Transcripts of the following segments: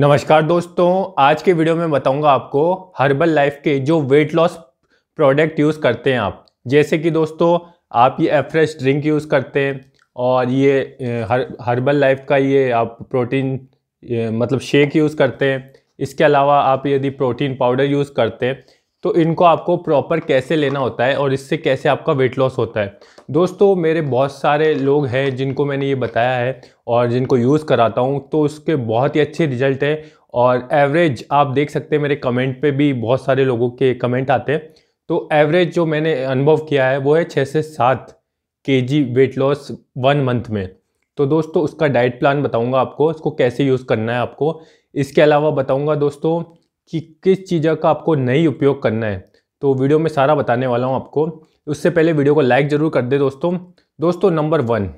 नमस्कार दोस्तों आज के वीडियो में बताऊंगा आपको हर्बल लाइफ के जो वेट लॉस प्रोडक्ट यूज़ करते हैं आप जैसे कि दोस्तों आप ये एफ्रेश ड्रिंक यूज़ करते हैं और ये हर हर्बल लाइफ का ये आप प्रोटीन मतलब शेक यूज़ करते हैं इसके अलावा आप यदि प्रोटीन पाउडर यूज़ करते हैं तो इनको आपको प्रॉपर कैसे लेना होता है और इससे कैसे आपका वेट लॉस होता है दोस्तों मेरे बहुत सारे लोग हैं जिनको मैंने ये बताया है और जिनको यूज़ कराता हूँ तो उसके बहुत ही अच्छे रिजल्ट है और एवरेज आप देख सकते हैं मेरे कमेंट पे भी बहुत सारे लोगों के कमेंट आते हैं तो एवरेज जो मैंने अनुभव किया है वो है छः से सात K G weight loss one month में तो दोस्तों उसका डाइट प्लान बताऊँगा आपको इसको कैसे यूज़ करना है आपको इसके अलावा बताऊँगा दोस्तों कि किस चीज़ का आपको नहीं उपयोग करना है तो वीडियो में सारा बताने वाला हूँ आपको उससे पहले वीडियो को लाइक ज़रूर कर दे दोस्तों दोस्तों नंबर वन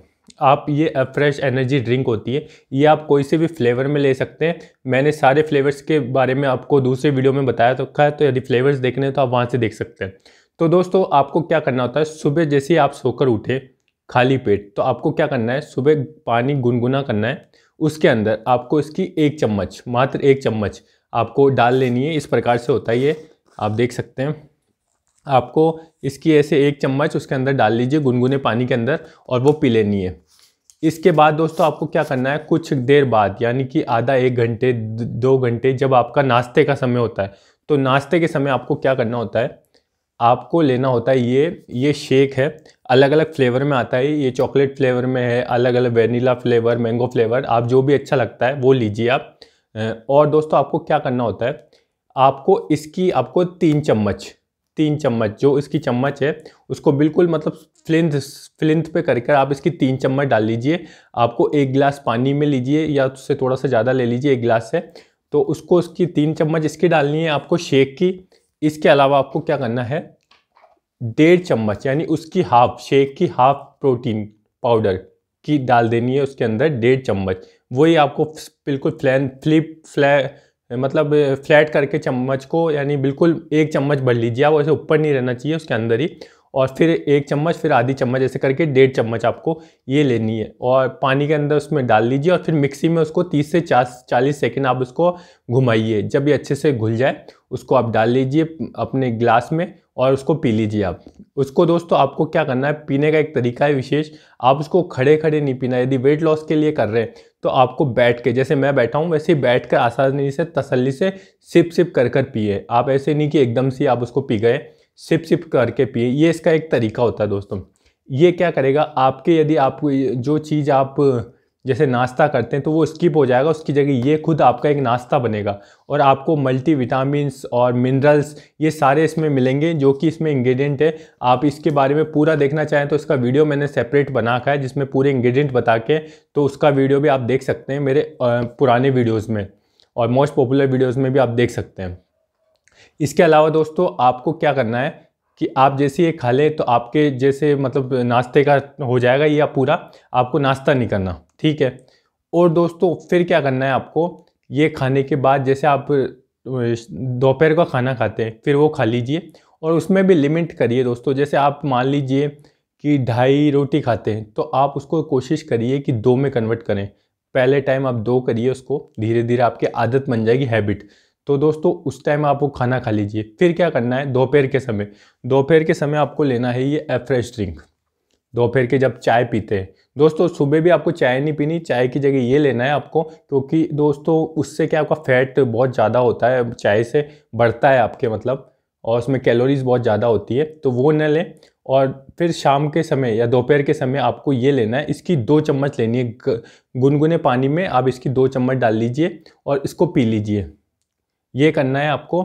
आप ये फ्रेश एनर्जी ड्रिंक होती है ये आप कोई से भी फ्लेवर में ले सकते हैं मैंने सारे फ्लेवर्स के बारे में आपको दूसरे वीडियो में बताया तो रखा है तो यदि फ्लेवर्स देखने हैं तो आप वहाँ से देख सकते हैं तो दोस्तों आपको क्या करना होता है सुबह जैसे ही आप सोकर उठे खाली पेट तो आपको क्या करना है सुबह पानी गुनगुना करना है उसके अंदर आपको इसकी एक चम्मच मात्र एक चम्मच आपको डाल लेनी है इस प्रकार से होता है ये आप देख सकते हैं आपको इसकी ऐसे एक चम्मच उसके अंदर डाल लीजिए गुनगुने पानी के अंदर और वो पी लेनी है इसके बाद दोस्तों आपको क्या करना है कुछ देर बाद यानी कि आधा एक घंटे दो घंटे जब आपका नाश्ते का समय होता है तो नाश्ते के समय आपको क्या करना होता है आपको लेना होता है ये ये शेक है अलग अलग फ्लेवर में आता है ये चॉकलेट फ्लेवर में है अलग अलग वेनीला फ्लेवर मैंगो फ्लेवर आप जो भी अच्छा लगता है वो लीजिए आप और दोस्तों आपको क्या करना होता है आपको इसकी आपको तीन चम्मच तीन चम्मच जो इसकी चम्मच है उसको बिल्कुल मतलब फ्लिंथ फ्लिंथ पे करके आप इसकी तीन चम्मच डाल लीजिए आपको एक गिलास पानी में लीजिए या उससे थोड़ा सा ज़्यादा ले लीजिए एक गिलास से तो उसको उसकी तीन चम्मच इसकी डालनी है आपको शेक की इसके अलावा आपको क्या करना है डेढ़ चम्मच यानी उसकी हाफ शेक की हाफ प्रोटीन पाउडर की डाल देनी है उसके अंदर डेढ़ चम्मच वही आपको बिल्कुल फ्लैन फ्लिप फ्लै मतलब फ्लैट करके चम्मच को यानी बिल्कुल एक चम्मच भर लीजिए आप ऐसे ऊपर नहीं रहना चाहिए उसके अंदर ही और फिर एक चम्मच फिर आधी चम्मच ऐसे करके डेढ़ चम्मच आपको ये लेनी है और पानी के अंदर उसमें डाल लीजिए और फिर मिक्सी में उसको 30 से चालीस सेकेंड आप उसको घुमाइए जब ये अच्छे से घुल जाए उसको आप डाल लीजिए अपने ग्लास में और उसको पी लीजिए आप उसको दोस्तों आपको क्या करना है पीने का एक तरीका है विशेष आप उसको खड़े खड़े नहीं पीना यदि वेट लॉस के लिए कर रहे हैं तो आपको बैठ के जैसे मैं बैठा हूँ वैसे ही बैठ कर आसानी से तसल्ली से सिप सिप कर कर पिए आप ऐसे नहीं कि एकदम से आप उसको पी गए सिप सिप करके पिए ये इसका एक तरीका होता है दोस्तों ये क्या करेगा आपके यदि आप जो चीज़ आप जैसे नाश्ता करते हैं तो वो स्किप हो जाएगा उसकी जगह ये खुद आपका एक नाश्ता बनेगा और आपको मल्टी विटामिन और मिनरल्स ये सारे इसमें मिलेंगे जो कि इसमें इंग्रेडिएंट है आप इसके बारे में पूरा देखना चाहें तो इसका वीडियो मैंने सेपरेट बना रखा है जिसमें पूरे इंग्रेडिएंट बता के तो उसका वीडियो भी आप देख सकते हैं मेरे पुराने वीडियोज़ में और मोस्ट पॉपुलर वीडियोज़ में भी आप देख सकते हैं इसके अलावा दोस्तों आपको क्या करना है कि आप जैसे ये खा लें तो आपके जैसे मतलब नाश्ते का हो जाएगा या पूरा आपको नाश्ता नहीं करना ठीक है और दोस्तों फिर क्या करना है आपको ये खाने के बाद जैसे आप दोपहर का खाना खाते हैं फिर वो खा लीजिए और उसमें भी लिमिट करिए दोस्तों जैसे आप मान लीजिए कि ढाई रोटी खाते हैं तो आप उसको कोशिश करिए कि दो में कन्वर्ट करें पहले टाइम आप दो करिए उसको धीरे धीरे आपकी आदत बन जाएगी हैबिट तो दोस्तों उस टाइम आप वो खाना खा लीजिए फिर क्या करना है दोपहर के समय दोपहर के समय आपको लेना है ये एफ्रेश ड्रिंक दोपहर के जब चाय पीते हैं दोस्तों सुबह भी आपको चाय नहीं पीनी चाय की जगह ये लेना है आपको क्योंकि दोस्तों उससे क्या आपका फैट बहुत ज़्यादा होता है चाय से बढ़ता है आपके मतलब और उसमें कैलोरीज बहुत ज़्यादा होती है तो वो न लें और फिर शाम के समय या दोपहर के समय आपको ये लेना है इसकी दो चम्मच लेनी है गुनगुने पानी में आप इसकी दो चम्मच डाल लीजिए और इसको पी लीजिए ये करना है आपको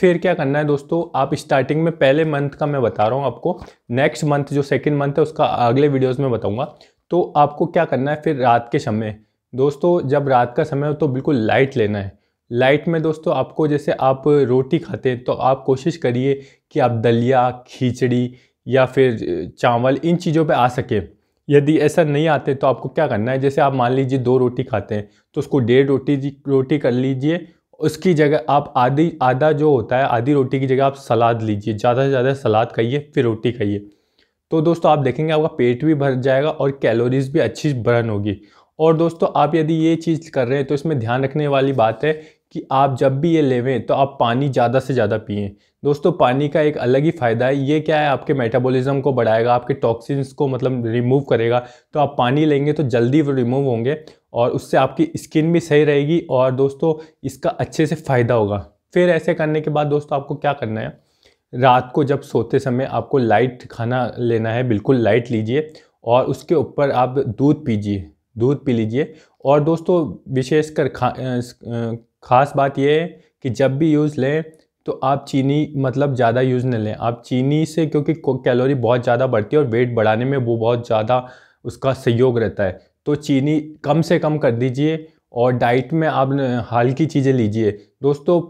फिर क्या करना है दोस्तों आप स्टार्टिंग में पहले मंथ का मैं बता रहा हूँ आपको नेक्स्ट मंथ जो सेकेंड मंथ है उसका अगले वीडियोज़ में बताऊँगा तो आपको क्या करना है फिर रात के समय दोस्तों जब रात का समय हो तो बिल्कुल लाइट लेना है लाइट में दोस्तों आपको जैसे आप रोटी खाते हैं तो आप कोशिश करिए कि आप दलिया खिचड़ी या फिर चावल इन चीज़ों पे आ सके यदि ऐसा नहीं आते तो आपको क्या करना है जैसे आप मान लीजिए दो रोटी खाते हैं तो उसको डेढ़ रोटी रोटी कर लीजिए उसकी जगह आप आधी आधा जो होता है आधी रोटी की जगह आप सलाद लीजिए ज़्यादा से ज़्यादा सलाद खाइए फिर रोटी खाइए तो दोस्तों आप देखेंगे आपका पेट भी भर जाएगा और कैलोरीज भी अच्छी बर्न होगी और दोस्तों आप यदि ये चीज़ कर रहे हैं तो इसमें ध्यान रखने वाली बात है कि आप जब भी ये लेवें तो आप पानी ज़्यादा से ज़्यादा पिए दोस्तों पानी का एक अलग ही फ़ायदा है ये क्या है आपके मेटाबॉलिज्म को बढ़ाएगा आपके टॉक्सिन्स को मतलब रिमूव करेगा तो आप पानी लेंगे तो जल्दी वो रिमूव होंगे और उससे आपकी स्किन भी सही रहेगी और दोस्तों इसका अच्छे से फ़ायदा होगा फिर ऐसे करने के बाद दोस्तों आपको क्या करना है रात को जब सोते समय आपको लाइट खाना लेना है बिल्कुल लाइट लीजिए और उसके ऊपर आप दूध पीजिए दूध पी लीजिए और दोस्तों विशेषकर खा ख़ास बात यह है कि जब भी यूज़ लें तो आप चीनी मतलब ज़्यादा यूज़ न लें आप चीनी से क्योंकि कैलोरी बहुत ज़्यादा बढ़ती है और वेट बढ़ाने में वो बहुत ज़्यादा उसका सहयोग रहता है तो चीनी कम से कम कर दीजिए और डाइट में आप हल्की चीज़ें लीजिए दोस्तों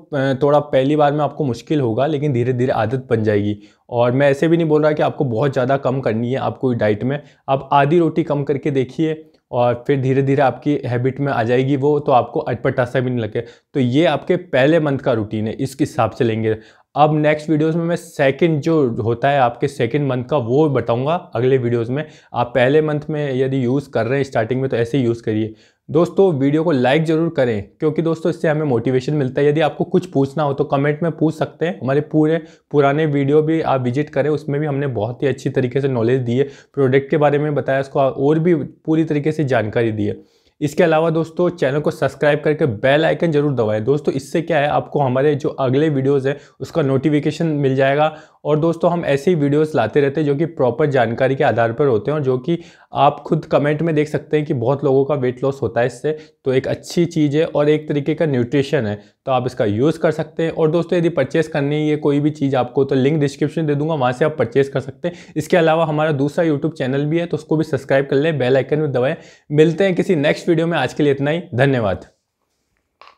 थोड़ा पहली बार में आपको मुश्किल होगा लेकिन धीरे धीरे आदत बन जाएगी और मैं ऐसे भी नहीं बोल रहा कि आपको बहुत ज़्यादा कम करनी है आपको डाइट में आप आधी रोटी कम करके देखिए और फिर धीरे धीरे आपकी हैबिट में आ जाएगी वो तो आपको अटपटासा भी नहीं लगे तो ये आपके पहले मंथ का रूटीन है इस हिसाब से लेंगे अब नेक्स्ट वीडियोस में मैं सेकंड जो होता है आपके सेकंड मंथ का वो बताऊंगा अगले वीडियोस में आप पहले मंथ में यदि यूज़ कर रहे हैं स्टार्टिंग में तो ऐसे ही यूज़ करिए दोस्तों वीडियो को लाइक ज़रूर करें क्योंकि दोस्तों इससे हमें मोटिवेशन मिलता है यदि आपको कुछ पूछना हो तो कमेंट में पूछ सकते हैं हमारे पूरे पुराने वीडियो भी आप विजिट करें उसमें भी हमने बहुत ही अच्छी तरीके से नॉलेज दी है प्रोडक्ट के बारे में बताया उसको और भी पूरी तरीके से जानकारी दी है इसके अलावा दोस्तों चैनल को सब्सक्राइब करके बेल आइकन जरूर दबाएं दोस्तों इससे क्या है आपको हमारे जो अगले वीडियोज़ हैं उसका नोटिफिकेशन मिल जाएगा और दोस्तों हम ऐसे ही वीडियोस लाते रहते हैं जो कि प्रॉपर जानकारी के आधार पर होते हैं और जो कि आप खुद कमेंट में देख सकते हैं कि बहुत लोगों का वेट लॉस होता है इससे तो एक अच्छी चीज़ है और एक तरीके का न्यूट्रिशन है तो आप इसका यूज़ कर सकते हैं और दोस्तों यदि परचेस करनी है कोई भी चीज़ आपको तो लिंक डिस्क्रिप्शन दे दूंगा वहाँ से आप परचेस कर सकते हैं इसके अलावा हमारा दूसरा यूट्यूब चैनल भी है तो उसको भी सब्सक्राइब कर लें बेलाइकन में दबाएँ मिलते हैं किसी नेक्स्ट वीडियो में आज के लिए इतना ही धन्यवाद